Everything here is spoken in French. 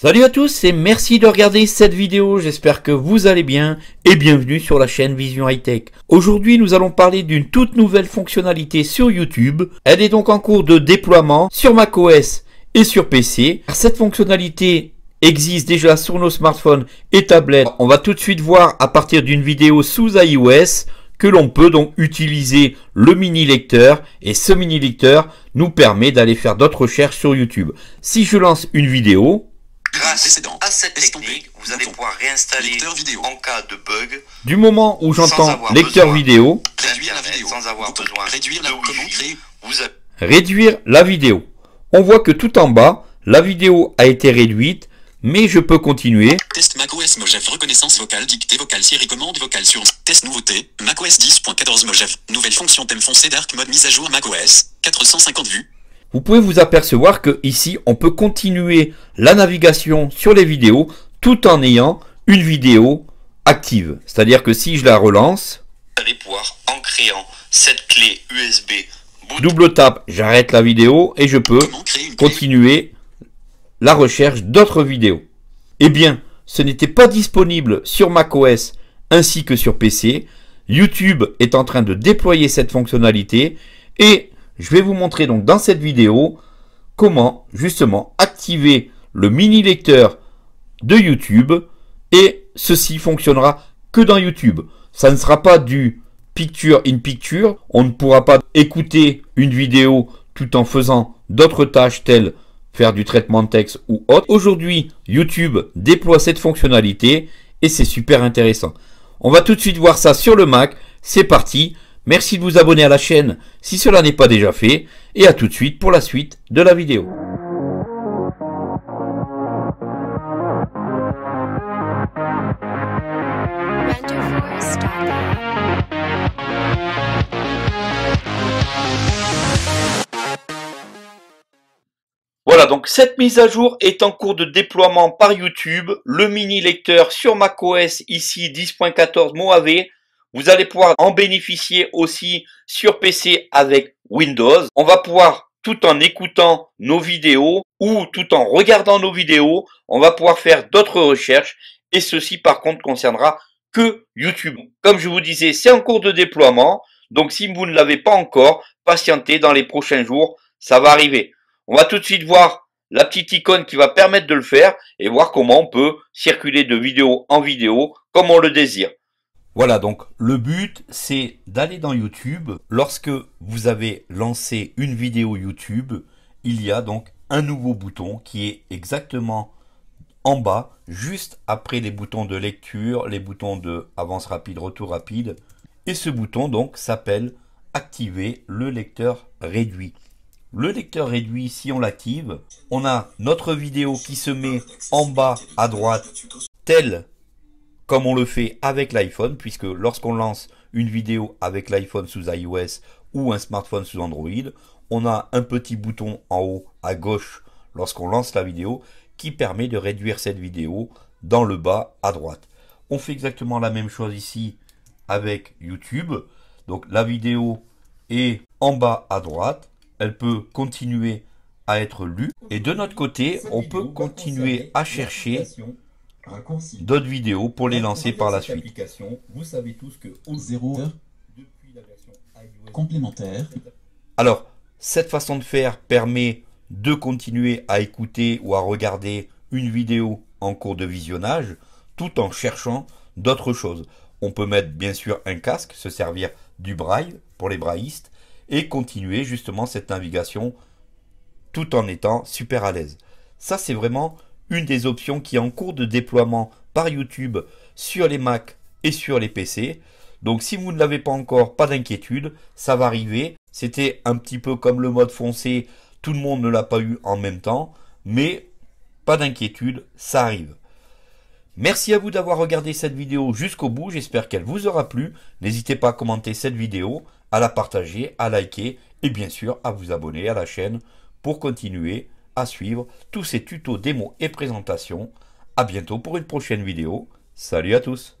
Salut à tous et merci de regarder cette vidéo, j'espère que vous allez bien et bienvenue sur la chaîne Vision High Aujourd'hui nous allons parler d'une toute nouvelle fonctionnalité sur YouTube, elle est donc en cours de déploiement sur macOS et sur PC. Cette fonctionnalité existe déjà sur nos smartphones et tablettes, on va tout de suite voir à partir d'une vidéo sous iOS que l'on peut donc utiliser le mini lecteur et ce mini lecteur nous permet d'aller faire d'autres recherches sur YouTube. Si je lance une vidéo, Grâce à cette technique, vous allez pouvoir réinstaller vidéo. en cas de bug. Du moment où j'entends lecteur vidéo, réduire la vidéo, sans réduire la, réduire la vidéo. On voit que tout en bas, la vidéo a été réduite, mais je peux continuer. Test macOS Mojave reconnaissance vocale dictée vocale Siri commande vocale sur test nouveauté macOS 10.14 Mojave nouvelle fonction thème foncé dark mode mise à jour macOS 450 vues vous pouvez vous apercevoir que ici on peut continuer la navigation sur les vidéos tout en ayant une vidéo active. C'est-à-dire que si je la relance, allez pouvoir en créant cette clé USB. Double tape, j'arrête la vidéo et je peux continuer la recherche d'autres vidéos. Eh bien, ce n'était pas disponible sur macOS ainsi que sur PC. YouTube est en train de déployer cette fonctionnalité et je vais vous montrer donc dans cette vidéo comment justement activer le mini lecteur de YouTube et ceci fonctionnera que dans YouTube. Ça ne sera pas du picture in picture, on ne pourra pas écouter une vidéo tout en faisant d'autres tâches telles faire du traitement de texte ou autre. Aujourd'hui, YouTube déploie cette fonctionnalité et c'est super intéressant. On va tout de suite voir ça sur le Mac. C'est parti. Merci de vous abonner à la chaîne si cela n'est pas déjà fait et à tout de suite pour la suite de la vidéo. Voilà, donc cette mise à jour est en cours de déploiement par YouTube. Le mini lecteur sur macOS ici 10.14 Mojave vous allez pouvoir en bénéficier aussi sur PC avec Windows. On va pouvoir tout en écoutant nos vidéos ou tout en regardant nos vidéos, on va pouvoir faire d'autres recherches et ceci par contre concernera que YouTube. Comme je vous disais, c'est en cours de déploiement, donc si vous ne l'avez pas encore, patientez dans les prochains jours, ça va arriver. On va tout de suite voir la petite icône qui va permettre de le faire et voir comment on peut circuler de vidéo en vidéo comme on le désire. Voilà, donc le but, c'est d'aller dans YouTube. Lorsque vous avez lancé une vidéo YouTube, il y a donc un nouveau bouton qui est exactement en bas, juste après les boutons de lecture, les boutons de avance rapide, retour rapide. Et ce bouton donc s'appelle activer le lecteur réduit. Le lecteur réduit, si on l'active, on a notre vidéo qui se met en bas à droite, telle comme on le fait avec l'iPhone, puisque lorsqu'on lance une vidéo avec l'iPhone sous iOS ou un smartphone sous Android, on a un petit bouton en haut à gauche lorsqu'on lance la vidéo qui permet de réduire cette vidéo dans le bas à droite. On fait exactement la même chose ici avec YouTube. Donc la vidéo est en bas à droite. Elle peut continuer à être lue. Et de notre côté, on peut continuer à chercher d'autres vidéos pour les lancer par la suite. Vous savez tous que complémentaire. Alors, cette façon de faire permet de continuer à écouter ou à regarder une vidéo en cours de visionnage tout en cherchant d'autres choses. On peut mettre bien sûr un casque, se servir du braille pour les braillistes et continuer justement cette navigation tout en étant super à l'aise. Ça c'est vraiment une des options qui est en cours de déploiement par YouTube sur les Mac et sur les PC. Donc si vous ne l'avez pas encore, pas d'inquiétude, ça va arriver. C'était un petit peu comme le mode foncé, tout le monde ne l'a pas eu en même temps, mais pas d'inquiétude, ça arrive. Merci à vous d'avoir regardé cette vidéo jusqu'au bout, j'espère qu'elle vous aura plu. N'hésitez pas à commenter cette vidéo, à la partager, à liker et bien sûr à vous abonner à la chaîne pour continuer à suivre tous ces tutos, démos et présentations. à bientôt pour une prochaine vidéo. Salut à tous